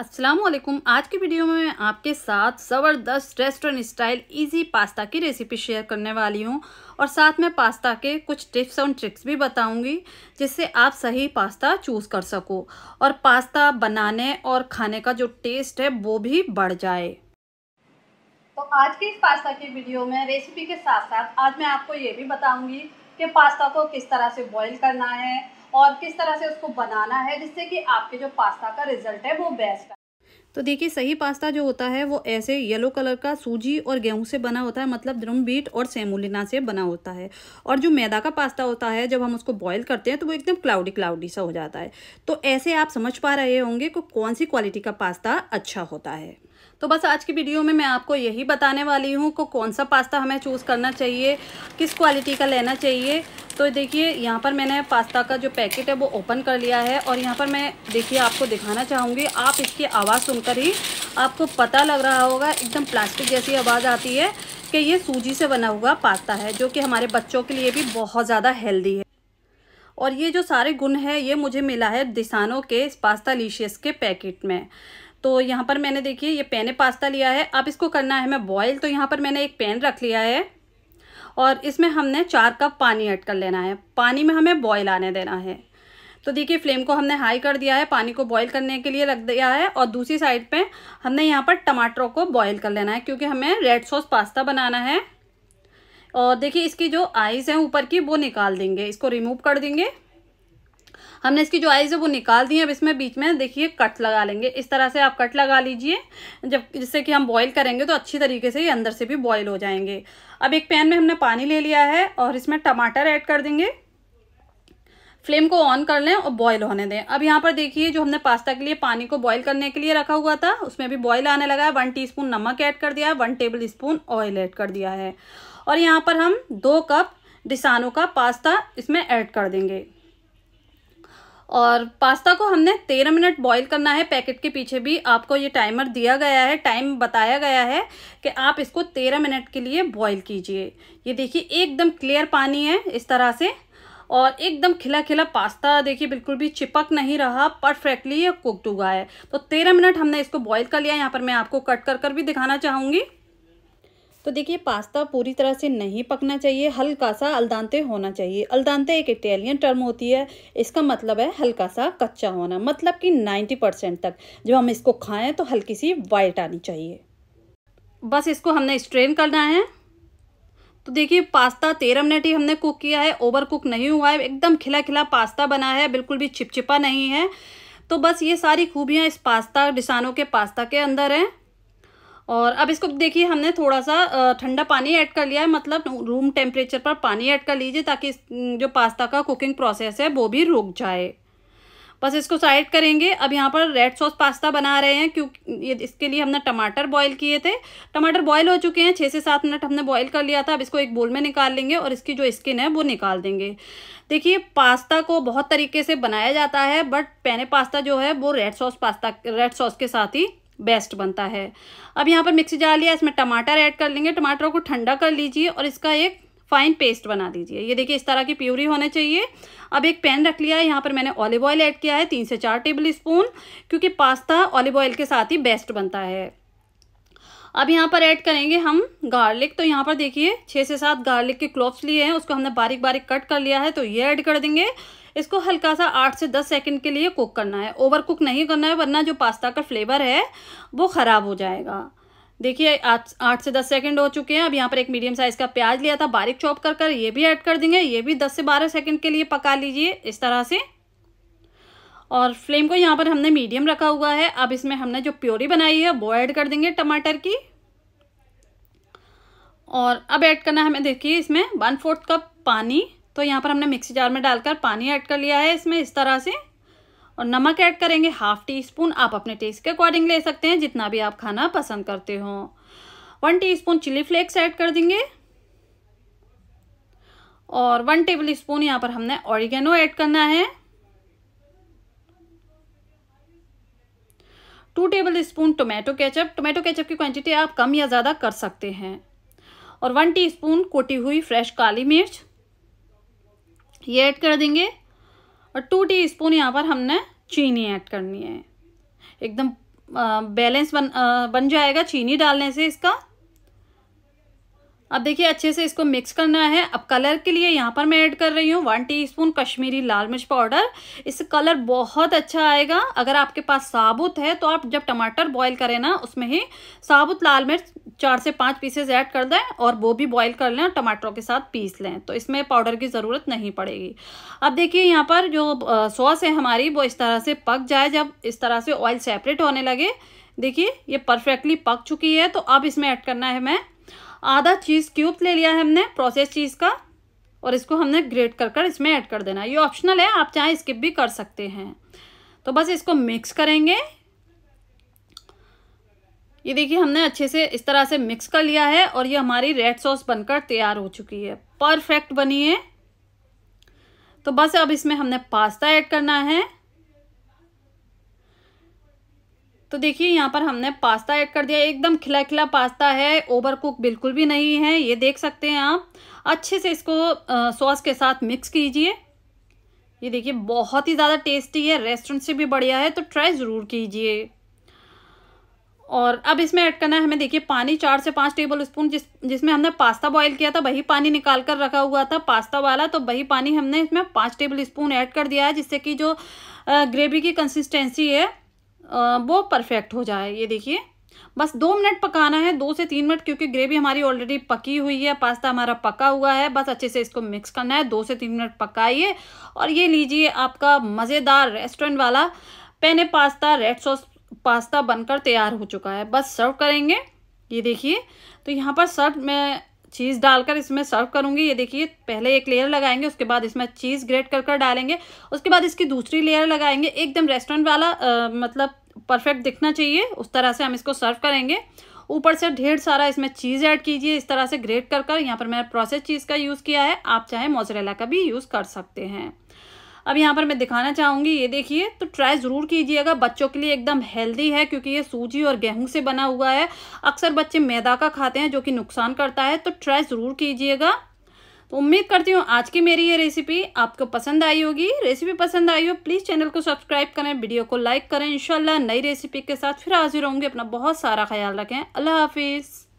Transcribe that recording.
असलम आज की वीडियो में मैं आपके साथ ज़बरदस्त रेस्टोरेंट स्टाइल इजी पास्ता की रेसिपी शेयर करने वाली हूँ और साथ में पास्ता के कुछ टिप्स और ट्रिक्स भी बताऊँगी जिससे आप सही पास्ता चूज़ कर सको और पास्ता बनाने और खाने का जो टेस्ट है वो भी बढ़ जाए तो आज की इस पास्ता की वीडियो में रेसिपी के साथ साथ आज मैं आपको ये भी बताऊँगी कि पास्ता को किस तरह से बॉईल करना है और किस तरह से उसको बनाना है जिससे कि आपके जो पास्ता का रिजल्ट है वो बेस्ट है तो देखिए सही पास्ता जो होता है वो ऐसे येलो कलर का सूजी और गेहूं से बना होता है मतलब ड्रम बीट और सेमोलिना से बना होता है और जो मैदा का पास्ता होता है जब हम उसको बॉईल करते हैं तो वो एकदम क्लाउडी क्लाउडी सा हो जाता है तो ऐसे आप समझ पा रहे होंगे कि कौन सी क्वालिटी का पास्ता अच्छा होता है तो बस आज की वीडियो में मैं आपको यही बताने वाली हूँ को कौन सा पास्ता हमें चूज़ करना चाहिए किस क्वालिटी का लेना चाहिए तो देखिए यहाँ पर मैंने पास्ता का जो पैकेट है वो ओपन कर लिया है और यहाँ पर मैं देखिए आपको दिखाना चाहूँगी आप इसकी आवाज़ सुनकर ही आपको पता लग रहा होगा एकदम प्लास्टिक जैसी आवाज़ आती है कि ये सूजी से बना हुआ पास्ता है जो कि हमारे बच्चों के लिए भी बहुत ज़्यादा हेल्दी है और ये जो सारे गुण है ये मुझे मिला है दिसानों के पास्ता लिशियस के पैकेट में तो यहाँ पर मैंने देखिए ये पैने पास्ता लिया है अब इसको करना है मैं बॉयल तो यहाँ पर मैंने एक पैन रख लिया है और इसमें हमने चार कप पानी ऐड कर लेना है पानी में हमें बॉयल आने देना है तो देखिए फ्लेम को हमने हाई कर दिया है पानी को बॉईल करने के लिए रख दिया है और दूसरी साइड पे हमने यहाँ पर टमाटरों को बॉईल कर लेना है क्योंकि हमें रेड सॉस पास्ता बनाना है और देखिए इसकी जो आइज़ हैं ऊपर की वो निकाल देंगे इसको रिमूव कर देंगे हमने इसकी जो आइज़ है वो निकाल दी है अब इसमें बीच में देखिए कट लगा लेंगे इस तरह से आप कट लगा लीजिए जब जिससे कि हम बॉईल करेंगे तो अच्छी तरीके से ये अंदर से भी बॉईल हो जाएंगे अब एक पैन में हमने पानी ले लिया है और इसमें टमाटर ऐड कर देंगे फ्लेम को ऑन कर लें और बॉयल होने दें अब यहाँ पर देखिए जो हमने पास्ता के लिए पानी को बॉयल करने के लिए रखा हुआ था उसमें भी बॉयल आने लगा है वन टी नमक ऐड कर दिया है one tablespoon oil add कर दिया है और यहाँ पर हम दो कप डिसानो का पास्ता इसमें ऐड कर देंगे और पास्ता को हमने तेरह मिनट बॉईल करना है पैकेट के पीछे भी आपको ये टाइमर दिया गया है टाइम बताया गया है कि आप इसको तेरह मिनट के लिए बॉईल कीजिए ये देखिए एकदम क्लियर पानी है इस तरह से और एकदम खिला खिला पास्ता देखिए बिल्कुल भी चिपक नहीं रहा परफेक्टली ये कुकड हुआ है तो तेरह मिनट हमने इसको बॉयल कर लिया यहाँ पर मैं आपको कट कर कर भी दिखाना चाहूँगी तो देखिए पास्ता पूरी तरह से नहीं पकना चाहिए हल्का सा अलदानते होना चाहिए अलदानते एक इटालियन टर्म होती है इसका मतलब है हल्का सा कच्चा होना मतलब कि 90 परसेंट तक जब हम इसको खाएं तो हल्की सी वाइट आनी चाहिए बस इसको हमने स्ट्रेन करना है तो देखिए पास्ता तेरह मिनट ही हमने कुक किया है ओवर कुक नहीं हुआ है एकदम खिला खिला पास्ता बना है बिल्कुल भी चिपचिपा नहीं है तो बस ये सारी खूबियाँ इस पास्ता डिसानों के पास्ता के अंदर हैं और अब इसको देखिए हमने थोड़ा सा ठंडा पानी ऐड कर लिया है मतलब रूम टेम्परेचर पर पानी ऐड कर लीजिए ताकि जो पास्ता का कुकिंग प्रोसेस है वो भी रुक जाए बस इसको साइड करेंगे अब यहाँ पर रेड सॉस पास्ता बना रहे हैं क्योंकि इसके लिए हमने टमाटर बॉईल किए थे टमाटर बॉईल हो चुके हैं छः से सात मिनट हमने बॉईल कर लिया था अब इसको एक बोल में निकाल लेंगे और इसकी जो स्किन है वो निकाल देंगे देखिए पास्ता को बहुत तरीके से बनाया जाता है बट पैने पास्ता जो है वो red sauce pasta red sauce के साथ ही बेस्ट बनता है अब यहाँ पर मिक्सी जार लिया इसमें टमाटर ऐड कर लेंगे टमाटरों को ठंडा कर लीजिए और इसका एक फाइन पेस्ट बना दीजिए ये देखिए इस तरह की प्यूरी होने चाहिए अब एक पैन रख लिया है यहाँ पर मैंने ऑलिव ऑयल ऐड किया है तीन से चार टेबल स्पून क्योंकि पास्ता ऑलिव ऑयल के साथ ही बेस्ट बनता है अब यहाँ पर ऐड करेंगे हम गार्लिक तो यहाँ पर देखिए छः से सात गार्लिक के क्लोव्स लिए हैं उसको हमने बारीक बारीक कट कर लिया है तो ये ऐड कर देंगे इसको हल्का सा आठ से दस सेकेंड के लिए कुक करना है ओवर कुक नहीं करना है वरना जो पास्ता का फ्लेवर है वो ख़राब हो जाएगा देखिए आठ से दस सेकंड हो चुके हैं अब यहाँ पर एक मीडियम साइज़ का प्याज लिया था बारीक चॉप कर कर ये भी ऐड कर देंगे ये भी दस से बारह सेकंड के लिए पका लीजिए इस तरह से और फ्लेम को यहाँ पर हमने मीडियम रखा हुआ है अब इसमें हमने जो प्योरी बनाई है वो ऐड कर देंगे टमाटर की और अब ऐड करना है हमें देखिए इसमें वन फोर्थ कप पानी तो यहाँ पर हमने मिक्सी जार में डालकर पानी ऐड कर लिया है इसमें इस तरह से और नमक ऐड करेंगे हाफ टी स्पून आप अपने टेस्ट के अकॉर्डिंग ले सकते हैं जितना भी आप खाना पसंद करते हो one teaspoon chilli flakes add कर देंगे और वन टेबल स्पून यहाँ पर हमने ऑरिगेनो ऐड करना है two tablespoon tomato ketchup tomato ketchup की क्वांटिटी आप कम या ज़्यादा कर सकते हैं और वन टीस्पून कोटी हुई फ्रेश काली मिर्च ये ऐड कर देंगे और टू टी स्पून यहाँ पर हमने चीनी ऐड करनी है एकदम बैलेंस बन आ, बन जाएगा चीनी डालने से इसका अब देखिए अच्छे से इसको मिक्स करना है अब कलर के लिए यहाँ पर मैं ऐड कर रही हूँ वन टीस्पून कश्मीरी लाल मिर्च पाउडर इससे कलर बहुत अच्छा आएगा अगर आपके पास साबुत है तो आप जब टमाटर बॉईल करें ना उसमें ही साबुत लाल मिर्च चार से पाँच पीसेस ऐड कर दें और वो भी बॉईल कर लें और टमाटरों के साथ पीस लें तो इसमें पाउडर की ज़रूरत नहीं पड़ेगी अब देखिए यहाँ पर जो सॉस है हमारी वो इस तरह से पक जाए जब इस तरह से ऑयल सेपरेट होने लगे देखिए ये परफेक्टली पक चुकी है तो अब इसमें ऐड करना है हमें आधा चीज़ क्यूब ले लिया है हमने प्रोसेस चीज़ का और इसको हमने ग्रेट कर कर इसमें ऐड कर देना ये ऑप्शनल है आप चाहे स्किप भी कर सकते हैं तो बस इसको मिक्स करेंगे ये देखिए हमने अच्छे से इस तरह से मिक्स कर लिया है और ये हमारी रेड सॉस बनकर तैयार हो चुकी है परफेक्ट बनी है तो बस अब इसमें हमने पास्ता ऐड करना है तो देखिए यहाँ पर हमने पास्ता ऐड कर दिया एकदम खिला खिला पास्ता है ओवर कुक बिल्कुल भी नहीं है ये देख सकते हैं आप अच्छे से इसको सॉस के साथ मिक्स कीजिए ये देखिए बहुत ही ज़्यादा टेस्टी है रेस्टोरेंट से भी बढ़िया है तो ट्राई ज़रूर कीजिए और अब इसमें ऐड करना है हमें देखिए पानी चार से पाँच टेबल स्पून जिस जिसमें हमने पास्ता बॉईल किया था वही पानी निकाल कर रखा हुआ था पास्ता वाला तो वही पानी हमने इसमें पाँच टेबल स्पून ऐड कर दिया है जिससे कि जो ग्रेवी की कंसिस्टेंसी है वो परफेक्ट हो जाए ये देखिए बस दो मिनट पकाना है दो से तीन मिनट क्योंकि ग्रेवी हमारी ऑलरेडी पकी हुई है पास्ता हमारा पका हुआ है बस अच्छे से इसको मिक्स करना है दो से तीन मिनट पकाइए और ये लीजिए आपका मज़ेदार रेस्टोरेंट वाला penne pasta red sauce pasta बनकर तैयार हो चुका है बस सर्व करेंगे ये देखिए तो यहाँ पर सर्व मैं चीज़ डालकर इसमें सर्व करूँगी ये देखिए पहले एक लेयर लगाएंगे उसके बाद इसमें चीज़ ग्रेट कर कर डालेंगे उसके बाद इसकी दूसरी लेयर लगाएंगे एकदम रेस्टोरेंट वाला आ, मतलब परफेक्ट दिखना चाहिए उस तरह से हम इसको सर्व करेंगे ऊपर से ढेर सारा इसमें चीज़ ऐड कीजिए इस तरह से ग्रेट कर कर यहाँ पर मैंने प्रोसेस चीज़ का यूज़ किया है आप चाहे मोजरेला का भी यूज़ कर सकते हैं अब यहाँ पर मैं दिखाना चाहूँगी ये देखिए तो ट्राई ज़रूर कीजिएगा बच्चों के लिए एकदम हेल्दी है क्योंकि ये सूजी और गेहूँ से बना हुआ है अक्सर बच्चे मैदा का खाते हैं जो कि नुकसान करता है तो ट्राई ज़रूर कीजिएगा तो उम्मीद करती हूँ आज की मेरी ये रेसिपी आपको पसंद आई होगी रेसिपी पसंद आई हो प्लीज़ चैनल को सब्सक्राइब करें वीडियो को लाइक करें इंशाल्लाह नई रेसिपी के साथ फिर हाजिर होंगे अपना बहुत सारा ख्याल रखें अल्लाह हाफिज़